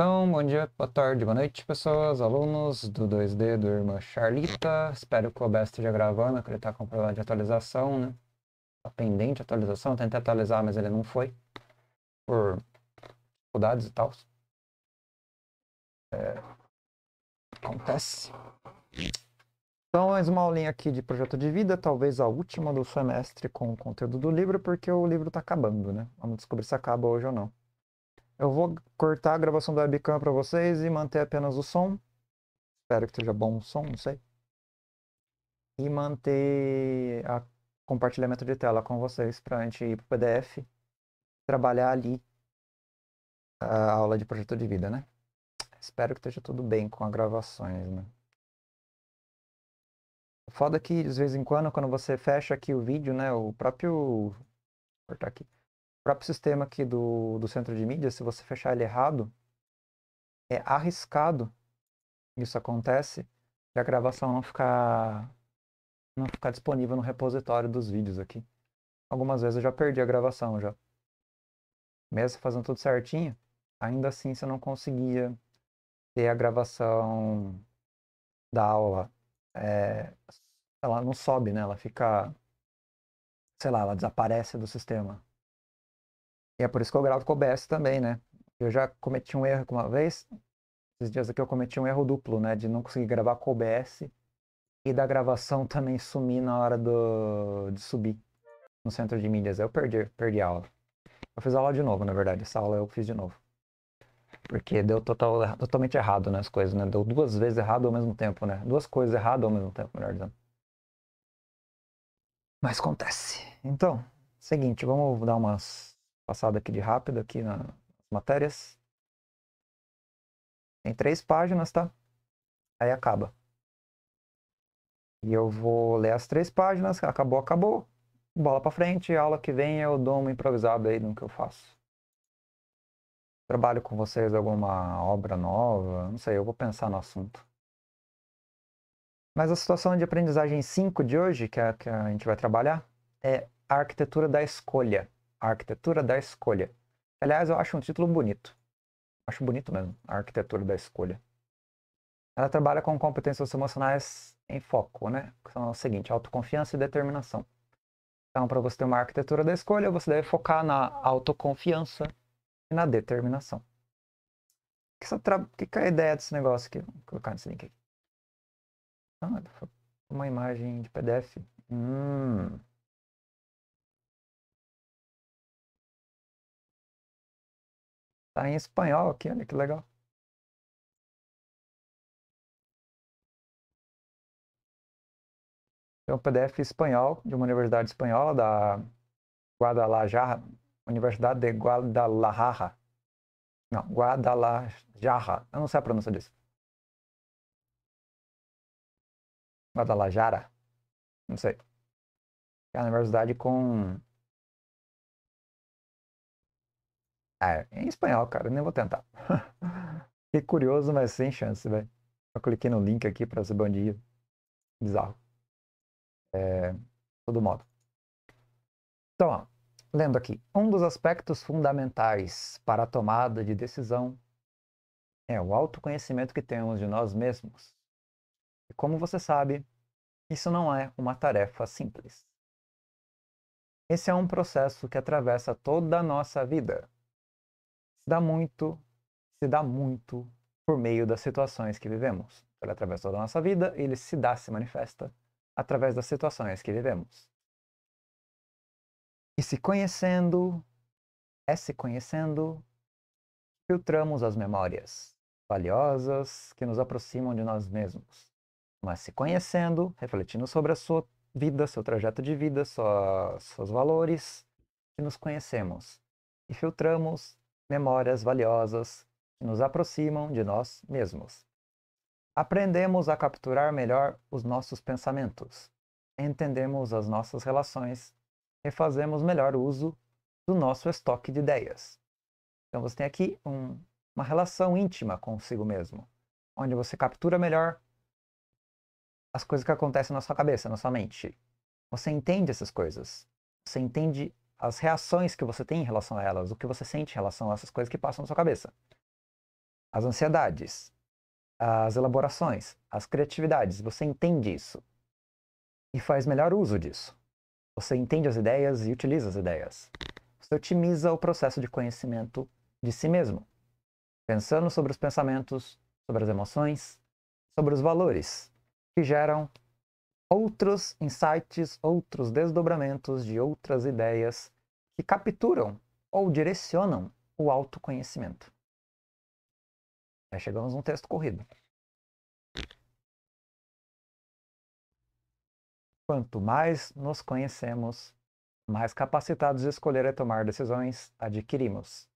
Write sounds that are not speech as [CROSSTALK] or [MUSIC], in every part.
Então, bom dia, boa tarde, boa noite, pessoas, alunos do 2D do Irmã Charlita. Espero que o OBS esteja gravando, que ele está com problema de atualização, né? Está pendente de atualização, tentei atualizar, mas ele não foi. Por dificuldades e tal. É... Acontece. Então, mais uma aulinha aqui de projeto de vida, talvez a última do semestre com o conteúdo do livro, porque o livro está acabando, né? Vamos descobrir se acaba hoje ou não. Eu vou cortar a gravação da webcam para vocês e manter apenas o som. Espero que esteja bom o som, não sei. E manter o compartilhamento de tela com vocês para a gente ir para o PDF trabalhar ali a aula de projeto de vida, né? Espero que esteja tudo bem com as gravações, né? foda que, de vez em quando, quando você fecha aqui o vídeo, né? O próprio... Vou cortar aqui próprio sistema aqui do, do centro de mídia, se você fechar ele errado, é arriscado, isso acontece, a gravação não ficar, não ficar disponível no repositório dos vídeos aqui. Algumas vezes eu já perdi a gravação já. Mesmo fazendo tudo certinho, ainda assim você não conseguia ter a gravação da aula. É, ela não sobe, né? Ela fica, sei lá, ela desaparece do sistema e é por isso que eu gravo com OBS também, né? Eu já cometi um erro uma vez, esses dias aqui eu cometi um erro duplo, né? De não conseguir gravar com OBS e da gravação também sumir na hora do, de subir no centro de mídias. Eu perdi, perdi a aula. Eu fiz a aula de novo, na verdade. Essa aula eu fiz de novo. Porque deu total, totalmente errado, né? As coisas, né? Deu duas vezes errado ao mesmo tempo, né? Duas coisas erradas ao mesmo tempo, melhor dizendo. Mas acontece. Então, seguinte, vamos dar umas passada aqui de rápido aqui nas matérias. Tem três páginas, tá? Aí acaba. E eu vou ler as três páginas, acabou, acabou. Bola para frente, aula que vem eu dou uma improvisada aí no que eu faço. Trabalho com vocês alguma obra nova, não sei, eu vou pensar no assunto. Mas a situação de aprendizagem 5 de hoje, que é a que a gente vai trabalhar, é a arquitetura da escolha. A Arquitetura da Escolha. Aliás, eu acho um título bonito. Acho bonito mesmo, A Arquitetura da Escolha. Ela trabalha com competências emocionais em foco, né? Que são o seguinte, autoconfiança e determinação. Então, para você ter uma arquitetura da escolha, você deve focar na autoconfiança e na determinação. O que, tra... que, é a ideia desse negócio aqui? Vou colocar nesse link aqui. Ah, uma imagem de PDF. Hum. Tá em espanhol aqui, olha que legal. É um PDF espanhol de uma universidade espanhola, da Guadalajara, Universidade de Guadalajara. Não, Guadalajara. Eu não sei a pronúncia disso. Guadalajara. Não sei. É a universidade com é em espanhol, cara, nem vou tentar. [LAUGHS] Fiquei curioso, mas sem chance, velho. Eu cliquei no link aqui pra ser bandido. Bizarro. É, todo modo. Então, ó, lendo aqui. Um dos aspectos fundamentais para a tomada de decisão é o autoconhecimento que temos de nós mesmos. E como você sabe, isso não é uma tarefa simples. Esse é um processo que atravessa toda a nossa vida dá muito, se dá muito por meio das situações que vivemos. Ele através toda a nossa vida, ele se dá, se manifesta através das situações que vivemos. E se conhecendo, é se conhecendo, filtramos as memórias valiosas que nos aproximam de nós mesmos. Mas se conhecendo, refletindo sobre a sua vida, seu trajeto de vida, sua, seus valores, que nos conhecemos e filtramos memórias valiosas que nos aproximam de nós mesmos. Aprendemos a capturar melhor os nossos pensamentos, entendemos as nossas relações e fazemos melhor uso do nosso estoque de ideias. Então você tem aqui um, uma relação íntima consigo mesmo, onde você captura melhor as coisas que acontecem na sua cabeça, na sua mente. Você entende essas coisas. Você entende as reações que você tem em relação a elas, o que você sente em relação a essas coisas que passam na sua cabeça. As ansiedades, as elaborações, as criatividades, você entende isso e faz melhor uso disso. Você entende as ideias e utiliza as ideias. Você otimiza o processo de conhecimento de si mesmo, pensando sobre os pensamentos, sobre as emoções, sobre os valores que geram outros insights, outros desdobramentos de outras ideias que capturam ou direcionam o autoconhecimento. Já chegamos num texto corrido. Quanto mais nos conhecemos, mais capacitados de escolher e tomar decisões adquirimos.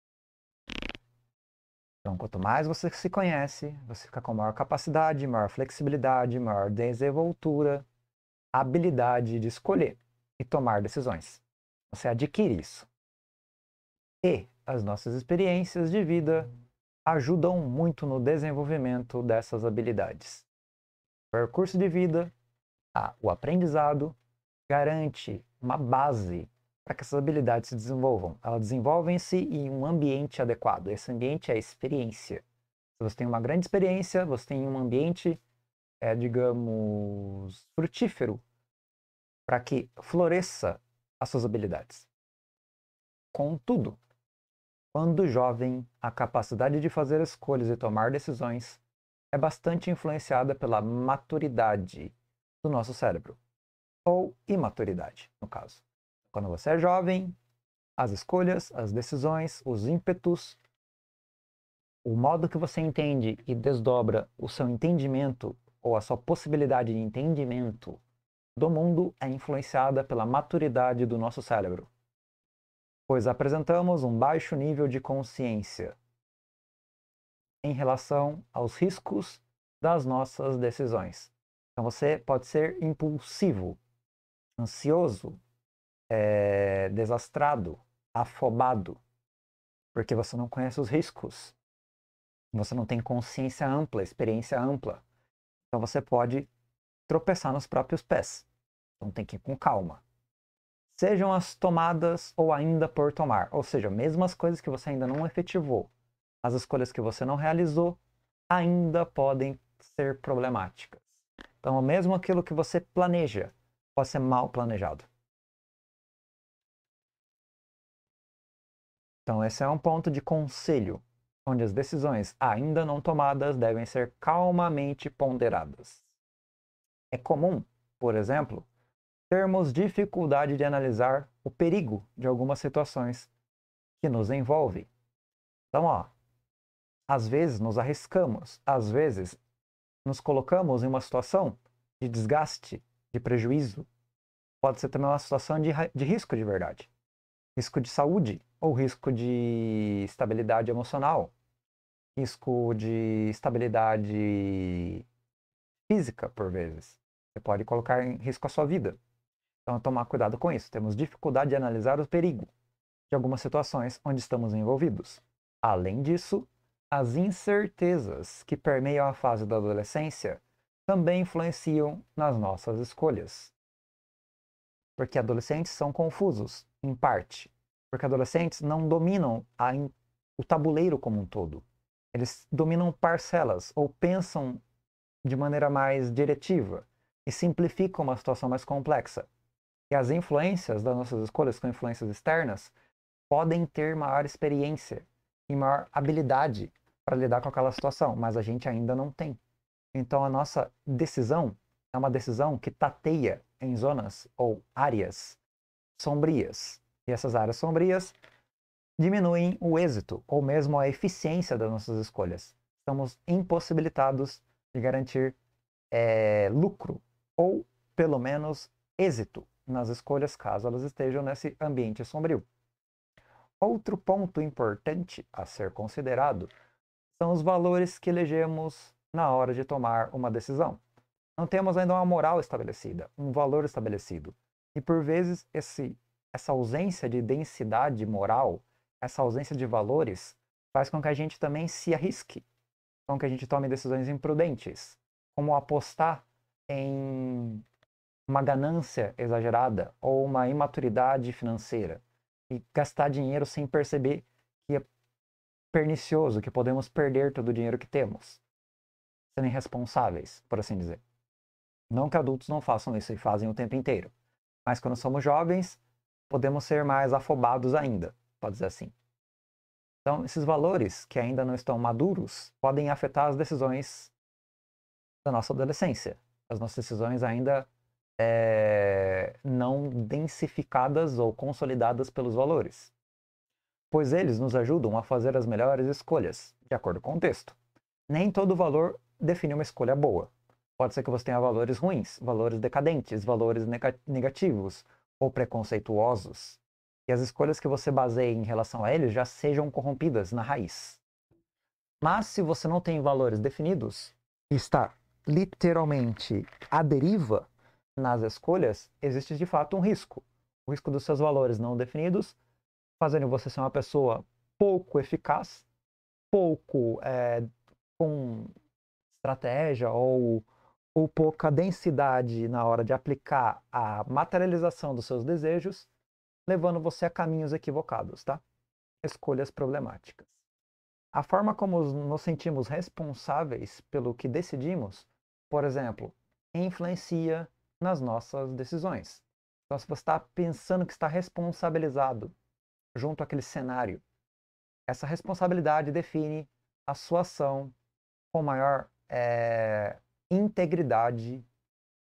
Então, quanto mais você se conhece, você fica com maior capacidade, maior flexibilidade, maior desenvoltura, a habilidade de escolher e tomar decisões. Você adquire isso. E as nossas experiências de vida ajudam muito no desenvolvimento dessas habilidades. O percurso de vida, o aprendizado, garante uma base para que essas habilidades se desenvolvam. Elas desenvolvem-se em um ambiente adequado. Esse ambiente é a experiência. Se você tem uma grande experiência, você tem um ambiente é, digamos, frutífero para que floresça as suas habilidades. Contudo, quando jovem, a capacidade de fazer escolhas e tomar decisões é bastante influenciada pela maturidade do nosso cérebro, ou imaturidade, no caso. Quando você é jovem, as escolhas, as decisões, os ímpetos, o modo que você entende e desdobra o seu entendimento ou a sua possibilidade de entendimento do mundo é influenciada pela maturidade do nosso cérebro, pois apresentamos um baixo nível de consciência em relação aos riscos das nossas decisões. Então você pode ser impulsivo, ansioso, é, desastrado, afobado, porque você não conhece os riscos. Você não tem consciência ampla, experiência ampla. Então você pode tropeçar nos próprios pés. Então tem que ir com calma. Sejam as tomadas ou ainda por tomar, ou seja, mesmo as coisas que você ainda não efetivou, as escolhas que você não realizou, ainda podem ser problemáticas. Então, mesmo aquilo que você planeja pode ser mal planejado. Então, esse é um ponto de conselho onde as decisões ainda não tomadas devem ser calmamente ponderadas. É comum, por exemplo, termos dificuldade de analisar o perigo de algumas situações que nos envolvem. Então, ó, às vezes nos arriscamos, às vezes nos colocamos em uma situação de desgaste, de prejuízo. Pode ser também uma situação de, de risco de verdade, risco de saúde, ou risco de estabilidade emocional, risco de estabilidade física, por vezes. Você pode colocar em risco a sua vida. Então, tomar cuidado com isso. Temos dificuldade de analisar o perigo de algumas situações onde estamos envolvidos. Além disso, as incertezas que permeiam a fase da adolescência também influenciam nas nossas escolhas. Porque adolescentes são confusos, em parte, porque adolescentes não dominam a, o tabuleiro como um todo. Eles dominam parcelas ou pensam de maneira mais diretiva e simplificam uma situação mais complexa. E as influências das nossas escolhas com influências externas podem ter maior experiência e maior habilidade para lidar com aquela situação, mas a gente ainda não tem. Então a nossa decisão é uma decisão que tateia em zonas ou áreas sombrias, e essas áreas sombrias diminuem o êxito ou mesmo a eficiência das nossas escolhas. Estamos impossibilitados de garantir é, lucro ou, pelo menos, êxito nas escolhas caso elas estejam nesse ambiente sombrio. Outro ponto importante a ser considerado são os valores que elegemos na hora de tomar uma decisão. Não temos ainda uma moral estabelecida, um valor estabelecido. E por vezes esse essa ausência de densidade moral, essa ausência de valores, faz com que a gente também se arrisque, com que a gente tome decisões imprudentes, como apostar em uma ganância exagerada ou uma imaturidade financeira e gastar dinheiro sem perceber que é pernicioso, que podemos perder todo o dinheiro que temos, sendo irresponsáveis, por assim dizer. Não que adultos não façam isso e fazem o tempo inteiro, mas quando somos jovens, podemos ser mais afobados ainda, pode dizer assim. Então, esses valores que ainda não estão maduros podem afetar as decisões da nossa adolescência. As nossas decisões ainda é, não densificadas ou consolidadas pelos valores, pois eles nos ajudam a fazer as melhores escolhas, de acordo com o contexto. Nem todo valor define uma escolha boa. Pode ser que você tenha valores ruins, valores decadentes, valores negativos, ou preconceituosos, e as escolhas que você baseia em relação a eles já sejam corrompidas na raiz. Mas se você não tem valores definidos e está literalmente à deriva nas escolhas, existe de fato um risco. O risco dos seus valores não definidos, fazendo você ser uma pessoa pouco eficaz, pouco é, com estratégia ou ou pouca densidade na hora de aplicar a materialização dos seus desejos, levando você a caminhos equivocados, tá? Escolhas problemáticas. A forma como nos sentimos responsáveis pelo que decidimos, por exemplo, influencia nas nossas decisões. Então, se você está pensando que está responsabilizado junto àquele cenário, essa responsabilidade define a sua ação com maior é, integridade,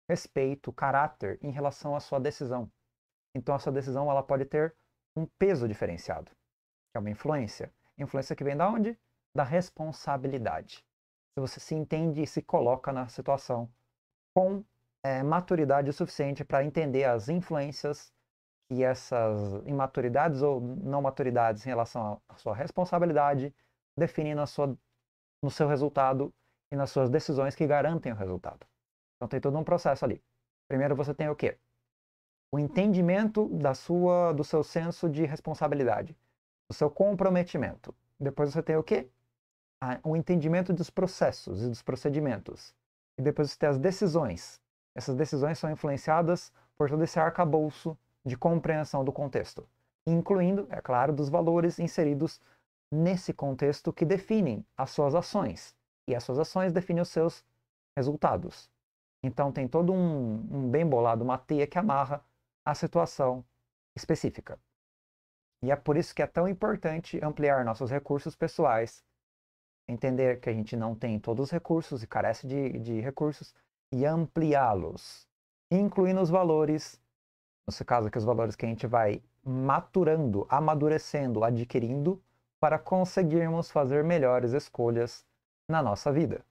respeito, caráter em relação à sua decisão. Então a sua decisão ela pode ter um peso diferenciado, que é uma influência. Influência que vem da onde? Da responsabilidade. Se você se entende e se coloca na situação com é, maturidade suficiente para entender as influências que essas imaturidades ou não maturidades em relação à sua responsabilidade definindo a sua, no seu resultado e nas suas decisões que garantem o resultado. Então tem todo um processo ali. Primeiro você tem o quê? O entendimento da sua, do seu senso de responsabilidade, do seu comprometimento. Depois você tem o quê? O entendimento dos processos e dos procedimentos. E depois você tem as decisões. Essas decisões são influenciadas por todo esse arcabouço de compreensão do contexto, incluindo, é claro, dos valores inseridos nesse contexto que definem as suas ações, e as suas ações definem os seus resultados. Então tem todo um, um bem bolado, uma teia que amarra a situação específica. E é por isso que é tão importante ampliar nossos recursos pessoais, entender que a gente não tem todos os recursos e carece de, de recursos, e ampliá-los, incluindo os valores, nesse caso aqui os valores que a gente vai maturando, amadurecendo, adquirindo, para conseguirmos fazer melhores escolhas na nossa vida.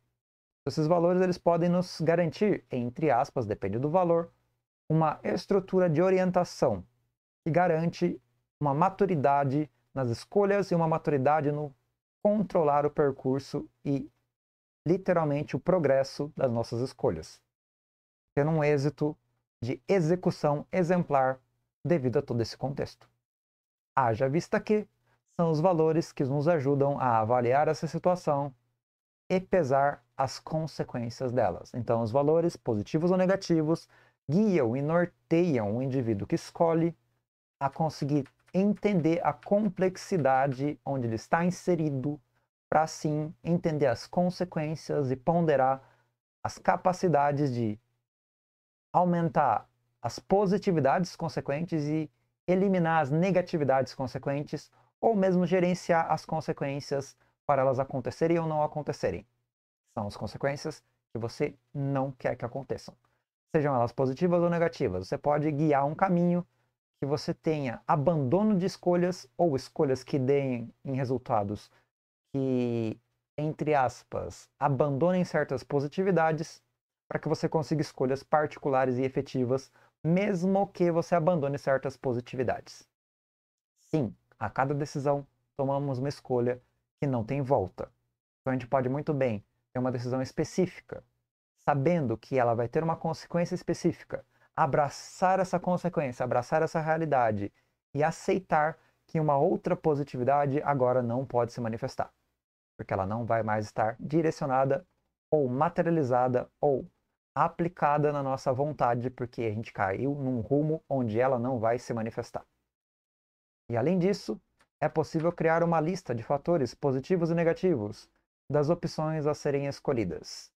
Esses valores eles podem nos garantir, entre aspas, depende do valor, uma estrutura de orientação que garante uma maturidade nas escolhas e uma maturidade no controlar o percurso e literalmente o progresso das nossas escolhas, tendo um êxito de execução exemplar devido a todo esse contexto. Haja vista que são os valores que nos ajudam a avaliar essa situação e pesar as consequências delas. Então, os valores, positivos ou negativos, guiam e norteiam o indivíduo que escolhe a conseguir entender a complexidade onde ele está inserido, para assim entender as consequências e ponderar as capacidades de aumentar as positividades consequentes e eliminar as negatividades consequentes, ou mesmo gerenciar as consequências para elas acontecerem ou não acontecerem. São as consequências que você não quer que aconteçam. Sejam elas positivas ou negativas, você pode guiar um caminho que você tenha abandono de escolhas ou escolhas que deem em resultados que, entre aspas, abandonem certas positividades para que você consiga escolhas particulares e efetivas, mesmo que você abandone certas positividades. Sim, a cada decisão tomamos uma escolha que não tem volta. Então a gente pode muito bem ter uma decisão específica, sabendo que ela vai ter uma consequência específica, abraçar essa consequência, abraçar essa realidade e aceitar que uma outra positividade agora não pode se manifestar, porque ela não vai mais estar direcionada ou materializada ou aplicada na nossa vontade, porque a gente caiu num rumo onde ela não vai se manifestar. E além disso, é possível criar uma lista de fatores positivos e negativos das opções a serem escolhidas.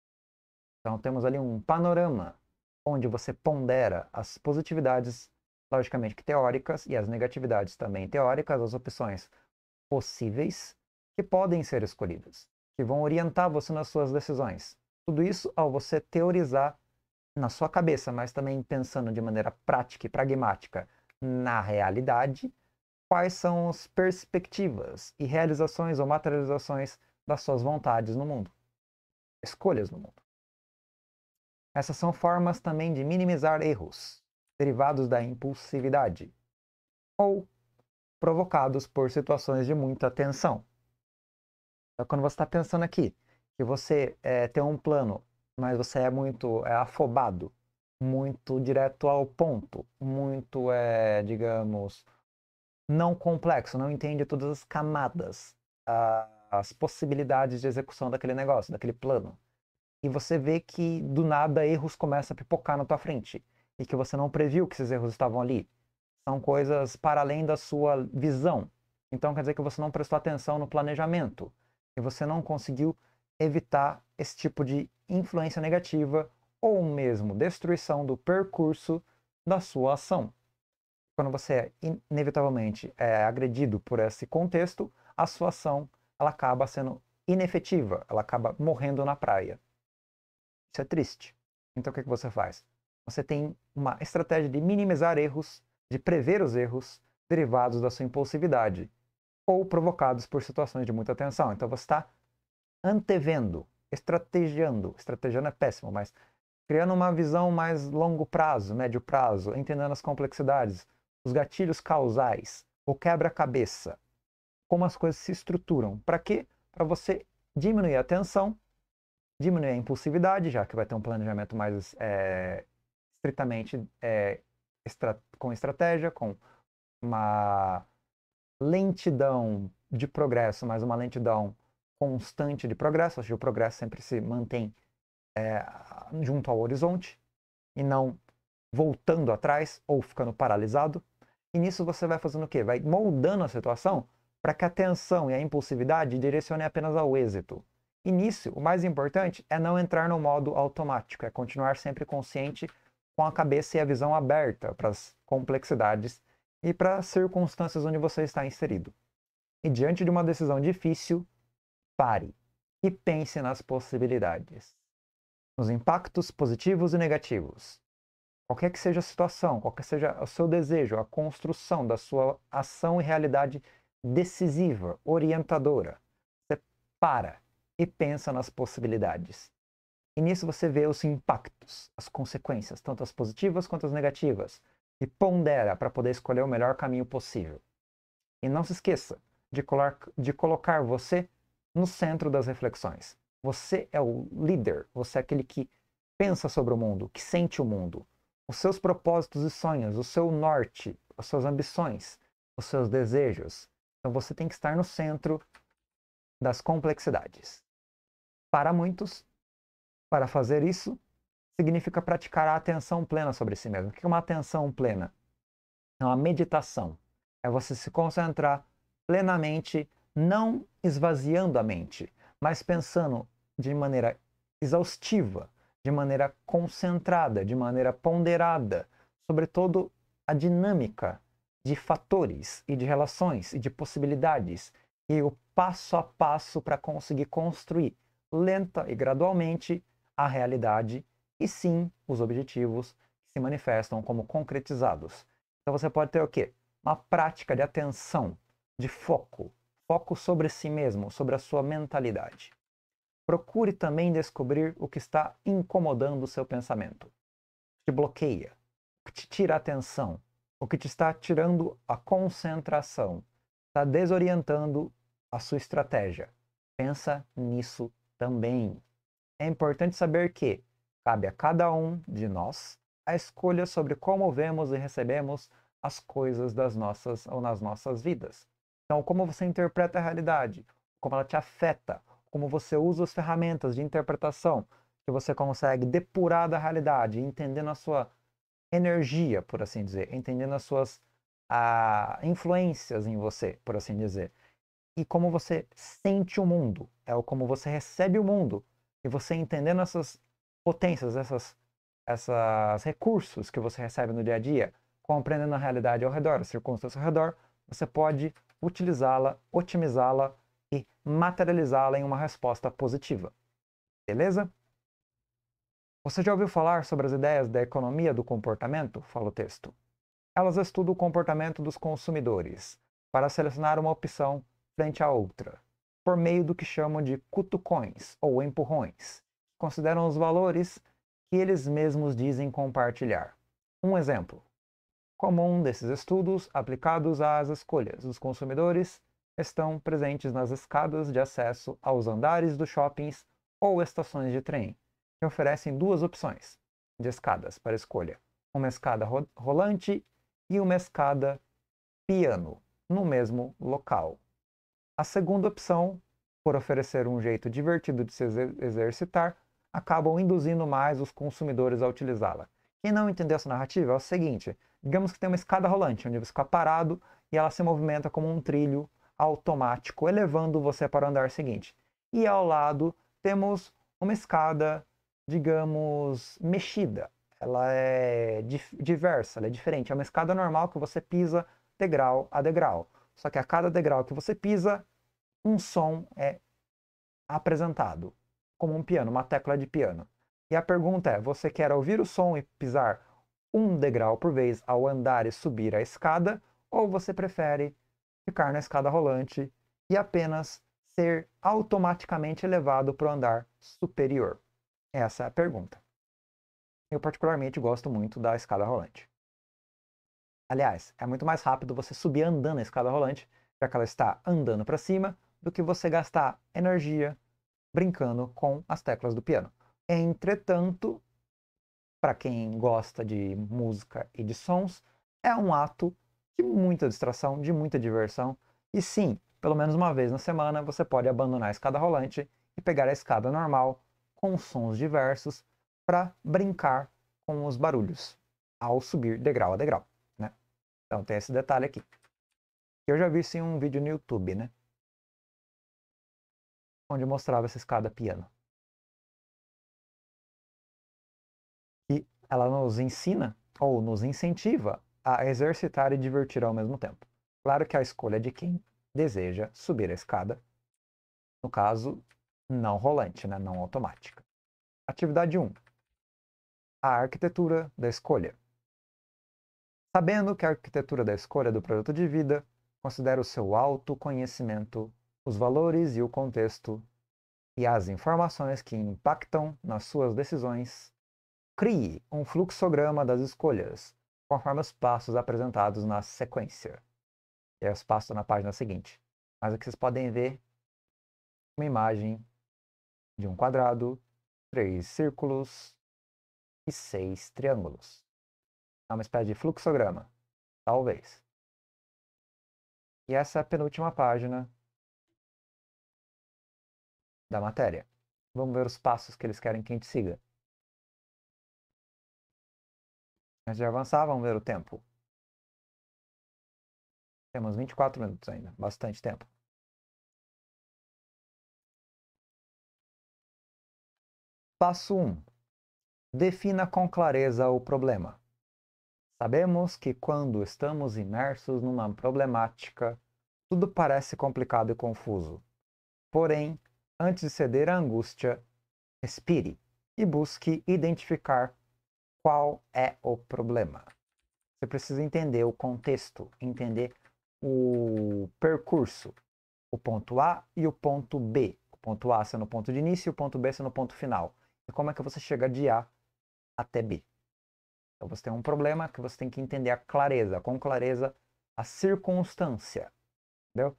Então temos ali um panorama onde você pondera as positividades, logicamente que teóricas, e as negatividades também teóricas, as opções possíveis que podem ser escolhidas, que vão orientar você nas suas decisões. Tudo isso ao você teorizar na sua cabeça, mas também pensando de maneira prática e pragmática na realidade quais são as perspectivas e realizações ou materializações das suas vontades no mundo, escolhas no mundo. Essas são formas também de minimizar erros derivados da impulsividade ou provocados por situações de muita tensão. Então, quando você está pensando aqui que você é, tem um plano, mas você é muito é, afobado, muito direto ao ponto, muito, é, digamos, não complexo, não entende todas as camadas, as possibilidades de execução daquele negócio, daquele plano. E você vê que do nada erros começam a pipocar na tua frente e que você não previu que esses erros estavam ali. São coisas para além da sua visão. Então quer dizer que você não prestou atenção no planejamento e você não conseguiu evitar esse tipo de influência negativa ou mesmo destruição do percurso da sua ação quando você é inevitavelmente é, agredido por esse contexto, a sua ação ela acaba sendo inefetiva, ela acaba morrendo na praia. Isso é triste. Então o que, que você faz? Você tem uma estratégia de minimizar erros, de prever os erros derivados da sua impulsividade ou provocados por situações de muita tensão. Então você está antevendo, estrategiando. Estrategiando é péssimo, mas criando uma visão mais longo prazo, médio prazo, entendendo as complexidades os gatilhos causais, o quebra-cabeça, como as coisas se estruturam. Para quê? Para você diminuir a tensão, diminuir a impulsividade, já que vai ter um planejamento mais é, estritamente é, estra com estratégia, com uma lentidão de progresso, mas uma lentidão constante de progresso, ou seja, o progresso sempre se mantém é, junto ao horizonte e não voltando atrás ou ficando paralisado. E nisso você vai fazendo o quê? Vai moldando a situação para que a tensão e a impulsividade direcionem apenas ao êxito. E nisso, o mais importante é não entrar no modo automático, é continuar sempre consciente com a cabeça e a visão aberta para as complexidades e para as circunstâncias onde você está inserido. E diante de uma decisão difícil, pare e pense nas possibilidades, nos impactos positivos e negativos, Qualquer que seja a situação, qualquer seja o seu desejo, a construção da sua ação e realidade decisiva, orientadora. Você para e pensa nas possibilidades. E nisso você vê os impactos, as consequências, tanto as positivas quanto as negativas, e pondera para poder escolher o melhor caminho possível. E não se esqueça de, colar, de colocar você no centro das reflexões. Você é o líder, você é aquele que pensa sobre o mundo, que sente o mundo, os seus propósitos e sonhos, o seu norte, as suas ambições, os seus desejos. Então você tem que estar no centro das complexidades. Para muitos, para fazer isso, significa praticar a atenção plena sobre si mesmo. O que é uma atenção plena? É uma meditação. É você se concentrar plenamente, não esvaziando a mente, mas pensando de maneira exaustiva de maneira concentrada, de maneira ponderada, sobretudo a dinâmica de fatores e de relações e de possibilidades e o passo a passo para conseguir construir lenta e gradualmente a realidade e sim os objetivos que se manifestam como concretizados. Então você pode ter o quê? Uma prática de atenção, de foco, foco sobre si mesmo, sobre a sua mentalidade procure também descobrir o que está incomodando o seu pensamento, o que te bloqueia, o que te tira a atenção, o que te está tirando a concentração, está desorientando a sua estratégia. Pensa nisso também. É importante saber que cabe a cada um de nós a escolha sobre como vemos e recebemos as coisas das nossas ou nas nossas vidas. Então, como você interpreta a realidade, como ela te afeta, como você usa as ferramentas de interpretação, que você consegue depurar da realidade, entendendo a sua energia, por assim dizer, entendendo as suas a, influências em você, por assim dizer. E como você sente o mundo, é o como você recebe o mundo. E você entendendo essas potências, essas, essas recursos que você recebe no dia a dia, compreendendo a realidade ao redor, as circunstâncias ao redor, você pode utilizá-la, otimizá-la materializá-la em uma resposta positiva. Beleza? Você já ouviu falar sobre as ideias da economia do comportamento? Fala o texto. Elas estudam o comportamento dos consumidores para selecionar uma opção frente à outra, por meio do que chamam de cutucões ou empurrões. Consideram os valores que eles mesmos dizem compartilhar. Um exemplo comum desses estudos aplicados às escolhas dos consumidores estão presentes nas escadas de acesso aos andares dos shoppings ou estações de trem, que oferecem duas opções de escadas para escolha: uma escada ro rolante e uma escada piano, no mesmo local. A segunda opção, por oferecer um jeito divertido de se exercitar, acabam induzindo mais os consumidores a utilizá-la. Quem não entendeu essa narrativa é o seguinte: digamos que tem uma escada rolante, onde você fica parado e ela se movimenta como um trilho automático, elevando você para o andar seguinte. E ao lado temos uma escada, digamos, mexida. Ela é diversa, ela é diferente. É uma escada normal que você pisa degrau a degrau. Só que a cada degrau que você pisa, um som é apresentado, como um piano, uma tecla de piano. E a pergunta é: você quer ouvir o som e pisar um degrau por vez ao andar e subir a escada, ou você prefere ficar na escada rolante e apenas ser automaticamente elevado para o andar superior? Essa é a pergunta. Eu particularmente gosto muito da escada rolante. Aliás, é muito mais rápido você subir andando a escada rolante, já que ela está andando para cima, do que você gastar energia brincando com as teclas do piano. Entretanto, para quem gosta de música e de sons, é um ato de muita distração, de muita diversão. E sim, pelo menos uma vez na semana você pode abandonar a escada rolante e pegar a escada normal com sons diversos para brincar com os barulhos ao subir degrau a degrau, né? Então tem esse detalhe aqui. Eu já vi isso em um vídeo no YouTube, né? Onde mostrava essa escada piano. E ela nos ensina ou nos incentiva a exercitar e divertir ao mesmo tempo. Claro que a escolha é de quem deseja subir a escada, no caso, não rolante, né? não automática. Atividade 1. A arquitetura da escolha. Sabendo que a arquitetura da escolha do projeto de vida considera o seu autoconhecimento, os valores e o contexto e as informações que impactam nas suas decisões, crie um fluxograma das escolhas, conforme os passos apresentados na sequência. E aí os passos na página seguinte. Mas aqui vocês podem ver uma imagem de um quadrado, três círculos e seis triângulos. É uma espécie de fluxograma, talvez. E essa é a penúltima página da matéria. Vamos ver os passos que eles querem que a gente siga. Antes de avançar, vamos ver o tempo. Temos 24 minutos ainda, bastante tempo. Passo 1. Defina com clareza o problema. Sabemos que quando estamos imersos numa problemática, tudo parece complicado e confuso. Porém, antes de ceder à angústia, respire e busque identificar qual é o problema. Você precisa entender o contexto, entender o percurso, o ponto A e o ponto B. O ponto A sendo o ponto de início e o ponto B sendo o ponto final. E como é que você chega de A até B? Então você tem um problema que você tem que entender a clareza, com clareza a circunstância, entendeu?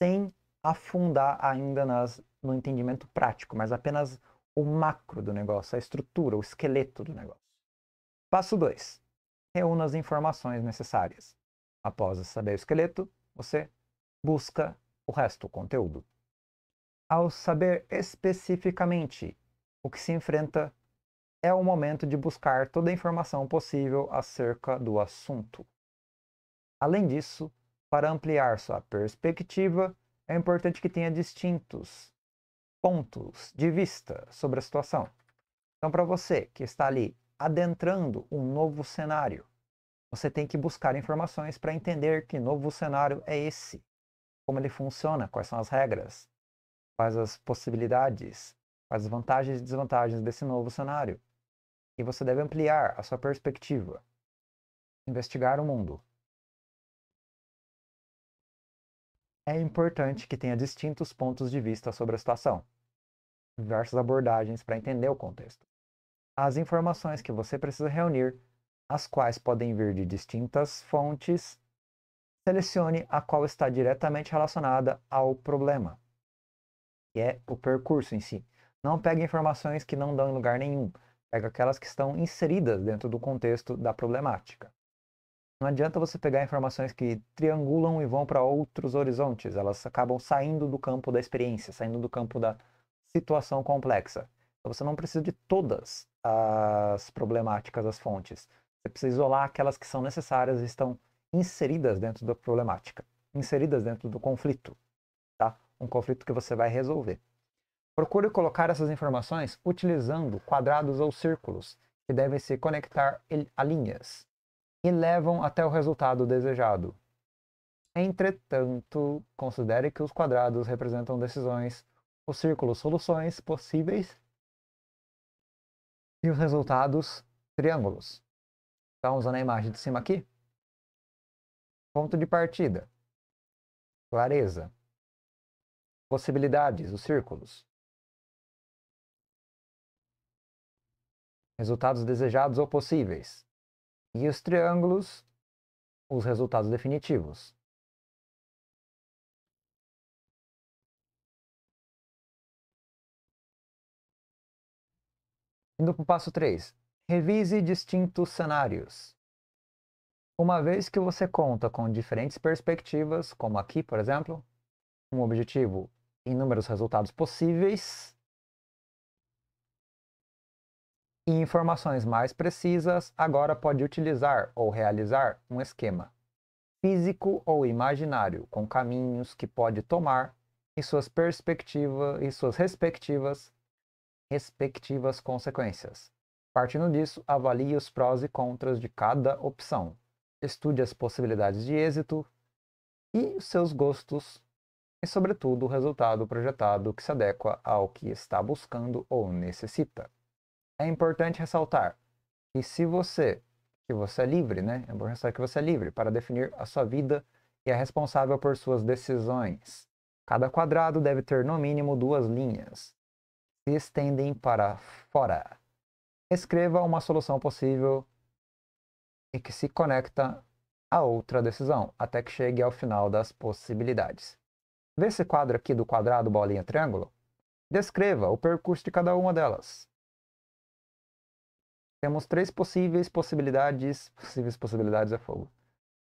Sem afundar ainda nas, no entendimento prático, mas apenas o macro do negócio, a estrutura, o esqueleto do negócio. Passo 2. Reúna as informações necessárias. Após saber o esqueleto, você busca o resto do conteúdo. Ao saber especificamente o que se enfrenta, é o momento de buscar toda a informação possível acerca do assunto. Além disso, para ampliar sua perspectiva, é importante que tenha distintos pontos de vista sobre a situação. Então, para você que está ali adentrando um novo cenário. Você tem que buscar informações para entender que novo cenário é esse, como ele funciona, quais são as regras, quais as possibilidades, quais as vantagens e desvantagens desse novo cenário. E você deve ampliar a sua perspectiva, investigar o mundo. É importante que tenha distintos pontos de vista sobre a situação, diversas abordagens para entender o contexto as informações que você precisa reunir, as quais podem vir de distintas fontes. Selecione a qual está diretamente relacionada ao problema, que é o percurso em si. Não pegue informações que não dão em lugar nenhum. Pega aquelas que estão inseridas dentro do contexto da problemática. Não adianta você pegar informações que triangulam e vão para outros horizontes. Elas acabam saindo do campo da experiência, saindo do campo da situação complexa. Então você não precisa de todas as problemáticas das fontes. Você precisa isolar aquelas que são necessárias e estão inseridas dentro da problemática, inseridas dentro do conflito, tá? Um conflito que você vai resolver. Procure colocar essas informações utilizando quadrados ou círculos que devem se conectar a linhas e levam até o resultado desejado. Entretanto, considere que os quadrados representam decisões, os círculos soluções possíveis e os resultados triângulos. Então, usando a imagem de cima aqui, ponto de partida, clareza, possibilidades, os círculos, resultados desejados ou possíveis, e os triângulos, os resultados definitivos. Indo para o passo 3. Revise distintos cenários. Uma vez que você conta com diferentes perspectivas, como aqui, por exemplo, um objetivo, inúmeros resultados possíveis e informações mais precisas, agora pode utilizar ou realizar um esquema físico ou imaginário, com caminhos que pode tomar e suas perspectivas e suas respectivas respectivas consequências. Partindo disso, avalie os prós e contras de cada opção. Estude as possibilidades de êxito e os seus gostos, e, sobretudo, o resultado projetado que se adequa ao que está buscando ou necessita. É importante ressaltar que se você, que você é livre, né? É bom ressaltar que você é livre para definir a sua vida e é responsável por suas decisões. Cada quadrado deve ter no mínimo duas linhas se estendem para fora. Escreva uma solução possível e que se conecta a outra decisão, até que chegue ao final das possibilidades. Vê esse quadro aqui do quadrado, bolinha, triângulo? Descreva o percurso de cada uma delas. Temos três possíveis possibilidades. Possíveis possibilidades é fogo.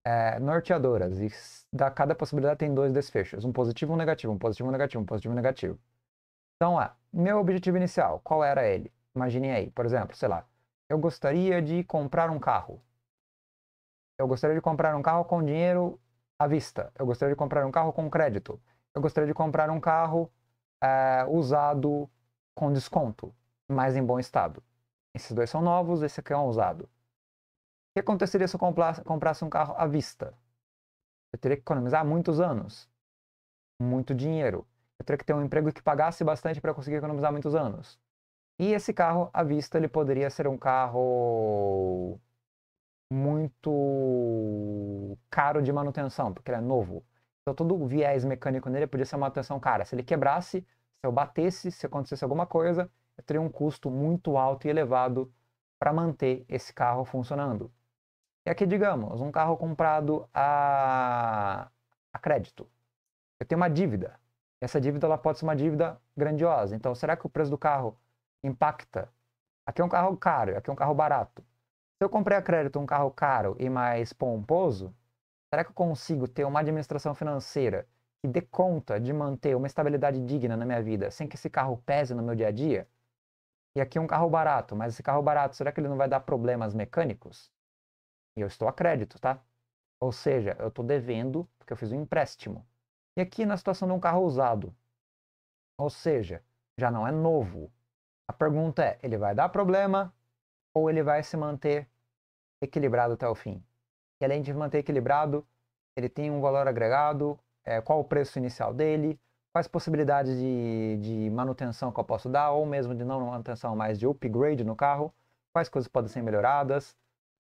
É, norteadoras. E da cada possibilidade tem dois desfechos. Um positivo e um negativo. Um positivo e um negativo. Um positivo e um negativo. Então, é, meu objetivo inicial, qual era ele? Imaginem aí, por exemplo, sei lá, eu gostaria de comprar um carro. Eu gostaria de comprar um carro com dinheiro à vista. Eu gostaria de comprar um carro com crédito. Eu gostaria de comprar um carro é, usado com desconto, mas em bom estado. Esses dois são novos, esse aqui é um usado. O que aconteceria se eu comprasse um carro à vista? Eu teria que economizar muitos anos, muito dinheiro eu teria que ter um emprego que pagasse bastante para conseguir economizar muitos anos. E esse carro, à vista, ele poderia ser um carro muito caro de manutenção, porque ele é novo. Então todo o viés mecânico nele podia ser uma manutenção cara. Se ele quebrasse, se eu batesse, se acontecesse alguma coisa, eu teria um custo muito alto e elevado para manter esse carro funcionando. E aqui, digamos, um carro comprado a, a crédito. Eu tenho uma dívida. Essa dívida ela pode ser uma dívida grandiosa. Então, será que o preço do carro impacta? Aqui é um carro caro, aqui é um carro barato. Se eu comprei a crédito um carro caro e mais pomposo, será que eu consigo ter uma administração financeira que dê conta de manter uma estabilidade digna na minha vida sem que esse carro pese no meu dia a dia? E aqui é um carro barato, mas esse carro barato, será que ele não vai dar problemas mecânicos? E eu estou a crédito, tá? Ou seja, eu estou devendo porque eu fiz um empréstimo. E aqui na situação de um carro usado, ou seja, já não é novo. A pergunta é: ele vai dar problema ou ele vai se manter equilibrado até o fim? E além de manter equilibrado, ele tem um valor agregado, é, qual o preço inicial dele, quais possibilidades de, de manutenção que eu posso dar, ou mesmo de não manutenção, mas de upgrade no carro, quais coisas podem ser melhoradas.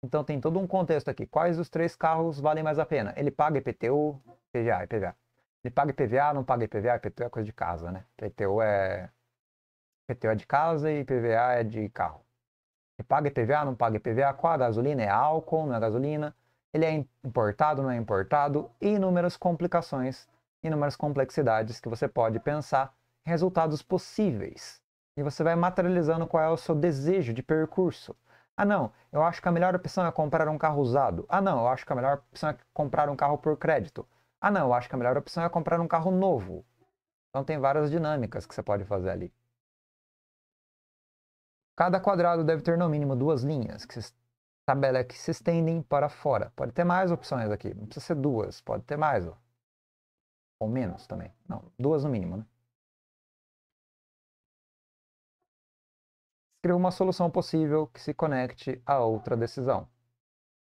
Então tem todo um contexto aqui. Quais os três carros valem mais a pena? Ele paga IPTU, PGA, IPVA. Ele paga IPVA, não paga IPVA, IPTU é coisa de casa, né? IPTU é, IPTU é de casa e IPVA é de carro. Ele paga IPVA, não paga IPVA, qual a gasolina? É álcool, não é gasolina? Ele é importado, não é importado? E inúmeras complicações, inúmeras complexidades que você pode pensar em resultados possíveis. E você vai materializando qual é o seu desejo de percurso. Ah, não, eu acho que a melhor opção é comprar um carro usado. Ah, não, eu acho que a melhor opção é comprar um carro por crédito. Ah, não, eu acho que a melhor opção é comprar um carro novo. Então tem várias dinâmicas que você pode fazer ali. Cada quadrado deve ter no mínimo duas linhas que se, tabela que se estendem para fora. Pode ter mais opções aqui. Não precisa ser duas, pode ter mais. Ó. Ou menos também. Não, duas no mínimo, né? Escreva uma solução possível que se conecte a outra decisão.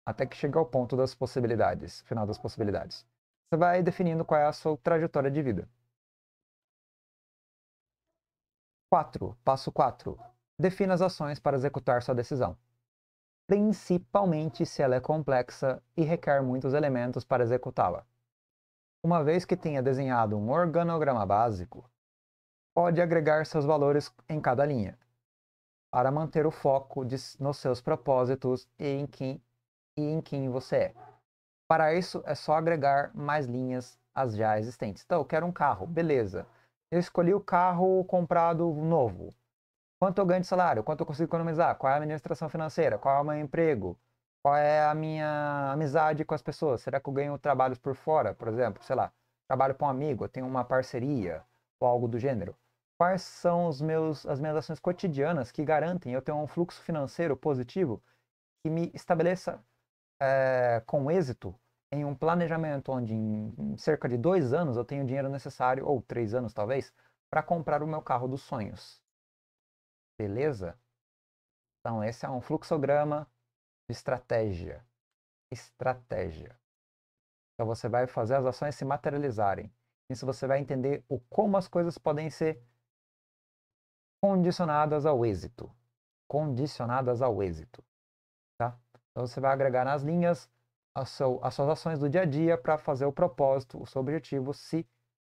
Até que chegue ao ponto das possibilidades, final das possibilidades. Você vai definindo qual é a sua trajetória de vida. 4. Passo 4. Defina as ações para executar sua decisão. Principalmente se ela é complexa e requer muitos elementos para executá-la. Uma vez que tenha desenhado um organograma básico, pode agregar seus valores em cada linha, para manter o foco de, nos seus propósitos e em, quem, e em quem você é. Para isso, é só agregar mais linhas às já existentes. Então, eu quero um carro, beleza. Eu escolhi o carro comprado novo. Quanto eu ganho de salário? Quanto eu consigo economizar? Qual é a administração financeira? Qual é o meu emprego? Qual é a minha amizade com as pessoas? Será que eu ganho trabalhos por fora, por exemplo? Sei lá, trabalho com um amigo, eu tenho uma parceria ou algo do gênero. Quais são os meus, as minhas ações cotidianas que garantem eu ter um fluxo financeiro positivo que me estabeleça é, com êxito em um planejamento onde em cerca de dois anos eu tenho o dinheiro necessário, ou três anos talvez, para comprar o meu carro dos sonhos. Beleza? Então, esse é um fluxograma de estratégia. Estratégia. Então, você vai fazer as ações se materializarem. Isso você vai entender o como as coisas podem ser condicionadas ao êxito. Condicionadas ao êxito. Então você vai agregar nas linhas as, seu, as suas ações do dia a dia para fazer o propósito, o seu objetivo se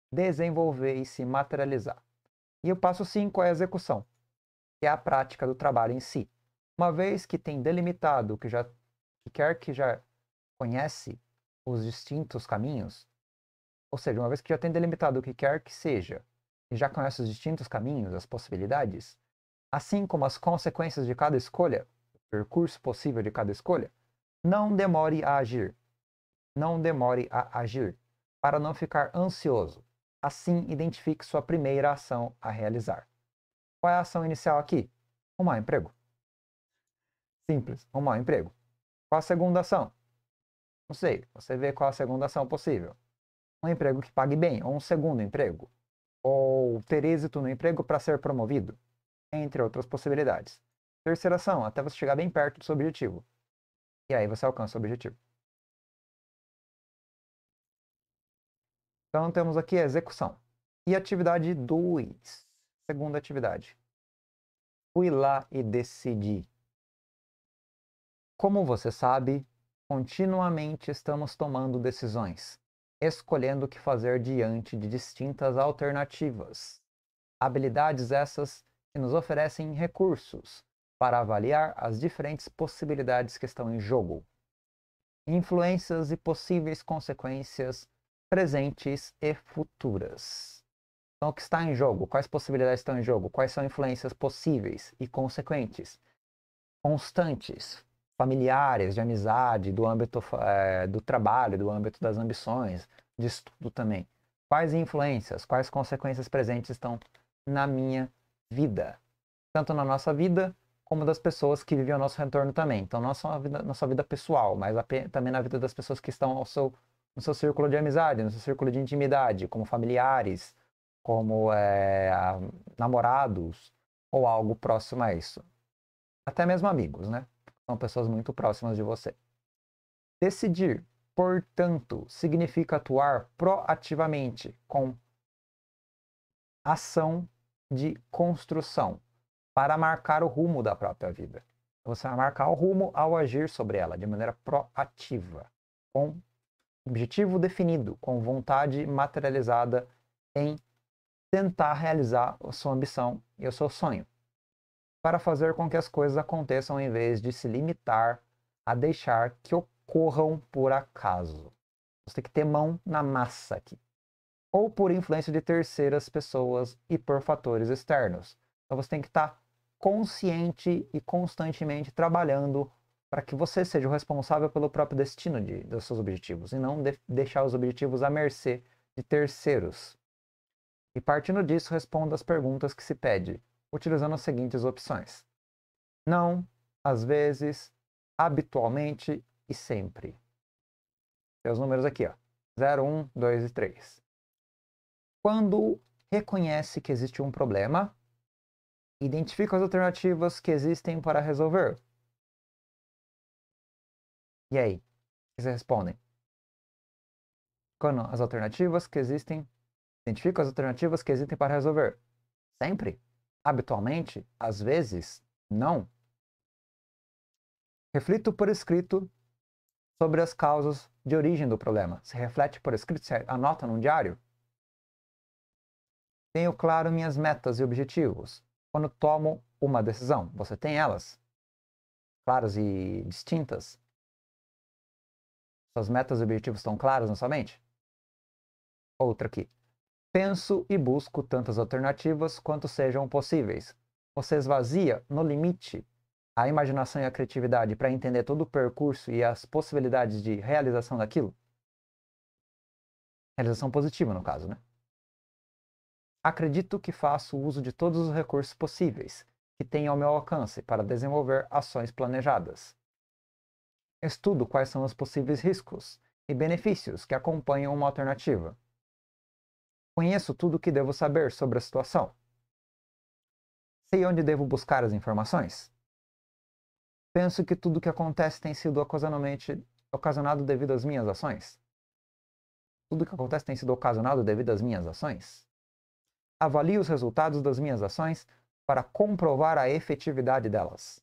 desenvolver e se materializar. E o passo 5 é a execução, que é a prática do trabalho em si. Uma vez que tem delimitado, que já que quer que já conhece os distintos caminhos, ou seja, uma vez que já tem delimitado o que quer que seja, e já conhece os distintos caminhos, as possibilidades, assim como as consequências de cada escolha, percurso possível de cada escolha, não demore a agir. Não demore a agir, para não ficar ansioso. Assim, identifique sua primeira ação a realizar. Qual é a ação inicial aqui? mau emprego. Simples, mau emprego. Qual a segunda ação? Não sei, você vê qual a segunda ação possível. Um emprego que pague bem, ou um segundo emprego. Ou ter êxito no emprego para ser promovido, entre outras possibilidades terceira ação, até você chegar bem perto do seu objetivo. E aí você alcança o objetivo. Então temos aqui a execução. E atividade 2. Segunda atividade. Fui lá e decidi. Como você sabe, continuamente estamos tomando decisões, escolhendo o que fazer diante de distintas alternativas. Habilidades essas que nos oferecem recursos, para avaliar as diferentes possibilidades que estão em jogo, influências e possíveis consequências presentes e futuras. Então, o que está em jogo? Quais possibilidades estão em jogo? Quais são influências possíveis e consequentes? Constantes, familiares, de amizade, do âmbito é, do trabalho, do âmbito das ambições, de estudo também. Quais influências, quais consequências presentes estão na minha vida? Tanto na nossa vida como das pessoas que vivem ao nosso retorno também. Então, não é só na sua é vida pessoal, mas também na vida das pessoas que estão ao seu, no seu círculo de amizade, no seu círculo de intimidade, como familiares, como é, namorados, ou algo próximo a isso. Até mesmo amigos, né? São pessoas muito próximas de você. Decidir, portanto, significa atuar proativamente com ação de construção, para marcar o rumo da própria vida. Então, você vai marcar o rumo ao agir sobre ela de maneira proativa, com objetivo definido, com vontade materializada em tentar realizar a sua ambição e o seu sonho, para fazer com que as coisas aconteçam em vez de se limitar a deixar que ocorram por acaso. Você tem que ter mão na massa aqui. Ou por influência de terceiras pessoas e por fatores externos. Então você tem que estar tá consciente e constantemente trabalhando para que você seja o responsável pelo próprio destino de, dos seus objetivos e não de, deixar os objetivos à mercê de terceiros. E partindo disso, responda as perguntas que se pede, utilizando as seguintes opções: não, às vezes, habitualmente e sempre. Tem os números aqui, ó. 0, 1, 2 e 3. Quando reconhece que existe um problema, Identifica as alternativas que existem para resolver. E aí? O que vocês respondem? Quando as alternativas que existem. Identifica as alternativas que existem para resolver. Sempre? Habitualmente? Às vezes? Não? Reflito por escrito sobre as causas de origem do problema. Se reflete por escrito, se anota num diário. Tenho claro minhas metas e objetivos quando tomo uma decisão. Você tem elas claras e distintas? Suas metas e objetivos estão claros na sua mente? Outra aqui. Penso e busco tantas alternativas quanto sejam possíveis. Você esvazia, no limite, a imaginação e a criatividade para entender todo o percurso e as possibilidades de realização daquilo? Realização positiva, no caso, né? Acredito que faço uso de todos os recursos possíveis que tenho ao meu alcance para desenvolver ações planejadas. Estudo quais são os possíveis riscos e benefícios que acompanham uma alternativa. Conheço tudo o que devo saber sobre a situação. Sei onde devo buscar as informações. Penso que tudo o que acontece tem sido ocasionado devido às minhas ações. Tudo o que acontece tem sido ocasionado devido às minhas ações avalio os resultados das minhas ações para comprovar a efetividade delas.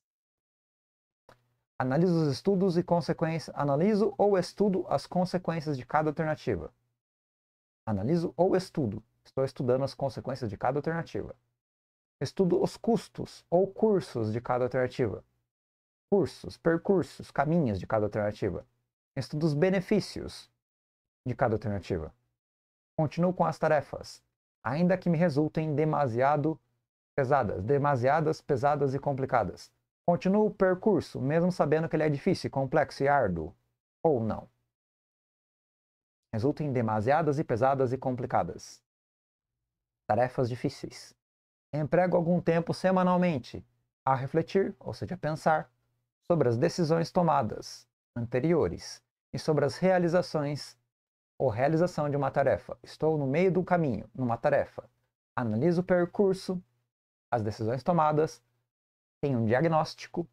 Analiso os estudos e consequências, analiso ou estudo as consequências de cada alternativa. Analiso ou estudo. Estou estudando as consequências de cada alternativa. Estudo os custos ou cursos de cada alternativa. Cursos, percursos, caminhos de cada alternativa. Estudo os benefícios de cada alternativa. Continuo com as tarefas ainda que me resultem demasiado pesadas, demasiadas pesadas e complicadas. Continuo o percurso, mesmo sabendo que ele é difícil, complexo e árduo, ou não. Resultem demasiadas e pesadas e complicadas. Tarefas difíceis. Emprego algum tempo semanalmente a refletir, ou seja, pensar, sobre as decisões tomadas anteriores e sobre as realizações ou realização de uma tarefa. Estou no meio do caminho, numa tarefa. Analiso o percurso, as decisões tomadas, tenho um diagnóstico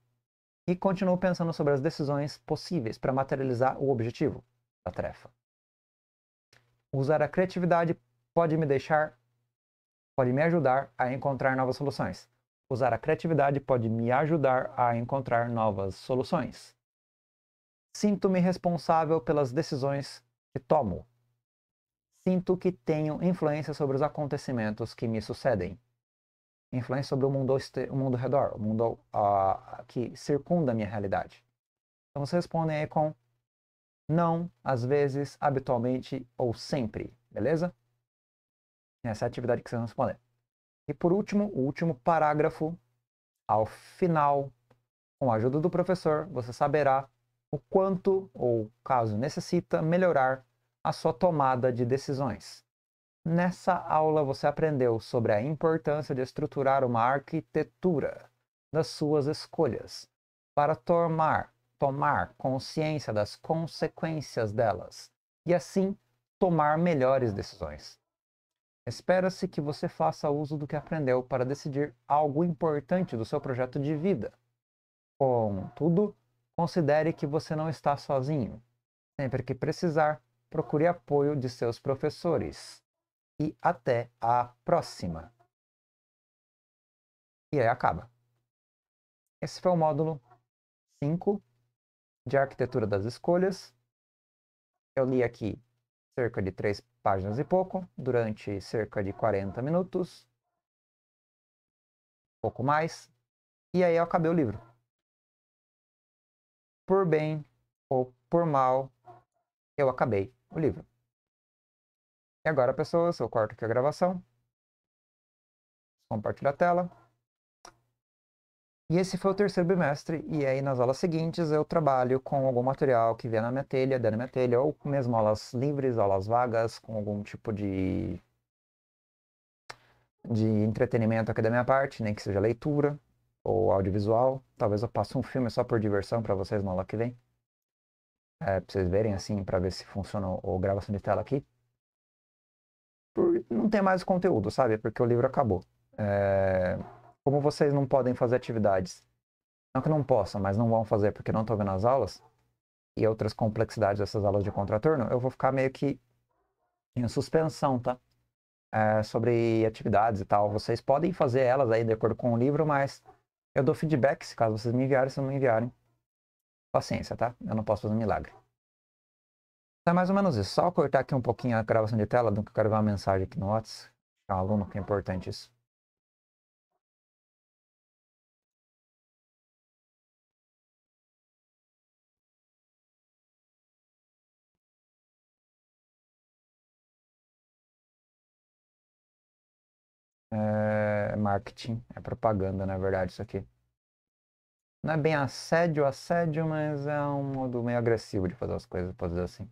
e continuo pensando sobre as decisões possíveis para materializar o objetivo da tarefa. Usar a criatividade pode me deixar, pode me ajudar a encontrar novas soluções. Usar a criatividade pode me ajudar a encontrar novas soluções. Sinto-me responsável pelas decisões que tomo. Sinto que tenho influência sobre os acontecimentos que me sucedem. Influência sobre o mundo, o mundo ao redor, o mundo uh, que circunda a minha realidade. Então vocês respondem aí com não, às vezes, habitualmente ou sempre, beleza? Essa é a atividade que vocês vão responder. E por último, o último parágrafo, ao final, com a ajuda do professor, você saberá o quanto, ou caso necessita, melhorar a sua tomada de decisões. Nessa aula você aprendeu sobre a importância de estruturar uma arquitetura das suas escolhas para tomar, tomar consciência das consequências delas e assim tomar melhores decisões. Espera-se que você faça uso do que aprendeu para decidir algo importante do seu projeto de vida. Contudo, considere que você não está sozinho. Sempre que precisar, procure apoio de seus professores. E até a próxima! E aí acaba. Esse foi o módulo 5 de Arquitetura das Escolhas. Eu li aqui cerca de 3 páginas e pouco, durante cerca de 40 minutos, um pouco mais, e aí eu acabei o livro. Por bem ou por mal, eu acabei o livro. E agora, pessoas, eu corto aqui a gravação. Compartilho a tela. E esse foi o terceiro bimestre, e aí nas aulas seguintes eu trabalho com algum material que vier na minha telha, der minha telha, ou mesmo aulas livres, aulas vagas, com algum tipo de, de entretenimento aqui da minha parte, nem que seja leitura ou audiovisual. Talvez eu passe um filme só por diversão para vocês na aula que vem é, pra vocês verem assim, para ver se funciona o gravação de tela aqui. Por, não tem mais conteúdo, sabe? Porque o livro acabou. É, como vocês não podem fazer atividades, não que não possam, mas não vão fazer porque não estão vendo as aulas, e outras complexidades dessas aulas de contraturno, eu vou ficar meio que em suspensão, tá? É, sobre atividades e tal. Vocês podem fazer elas aí de acordo com o livro, mas eu dou feedback se caso vocês me enviarem, se não me enviarem paciência, tá? Eu não posso fazer um milagre. é mais ou menos isso. Só cortar aqui um pouquinho a gravação de tela, do que eu quero ver uma mensagem aqui no WhatsApp. É um aluno que é importante isso. É marketing, é propaganda, na verdade, isso aqui. Não é bem assédio, assédio, mas é um modo meio agressivo de fazer as coisas, pode dizer assim.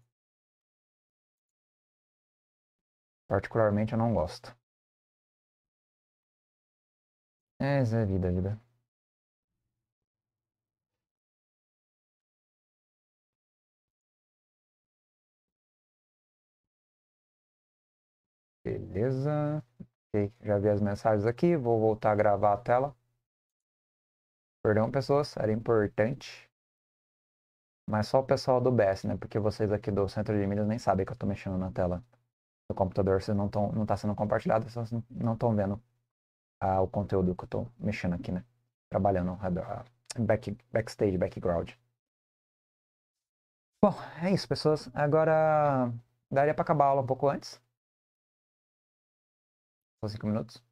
Particularmente eu não gosto. É, é vida, vida. Beleza. Ok, já vi as mensagens aqui. Vou voltar a gravar a tela. Perdão, pessoas, era importante. Mas só o pessoal do BS, né? Porque vocês aqui do Centro de Milhas nem sabem que eu tô mexendo na tela do computador. Vocês não estão, não tá sendo compartilhado, vocês não estão vendo ah, o conteúdo que eu tô mexendo aqui, né? Trabalhando ah, back, backstage, background. Bom, é isso, pessoas. Agora daria para acabar a aula um pouco antes. Só cinco minutos.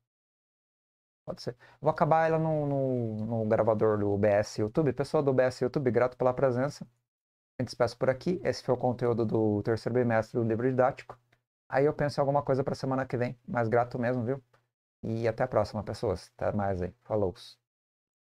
Pode ser. Vou acabar ela no, no, no gravador do OBS YouTube. Pessoal do OBS YouTube, grato pela presença. Me despeço por aqui. Esse foi o conteúdo do terceiro bimestre do livro didático. Aí eu penso em alguma coisa para semana que vem. Mas grato mesmo, viu? E até a próxima, pessoas. Até mais aí. Falou.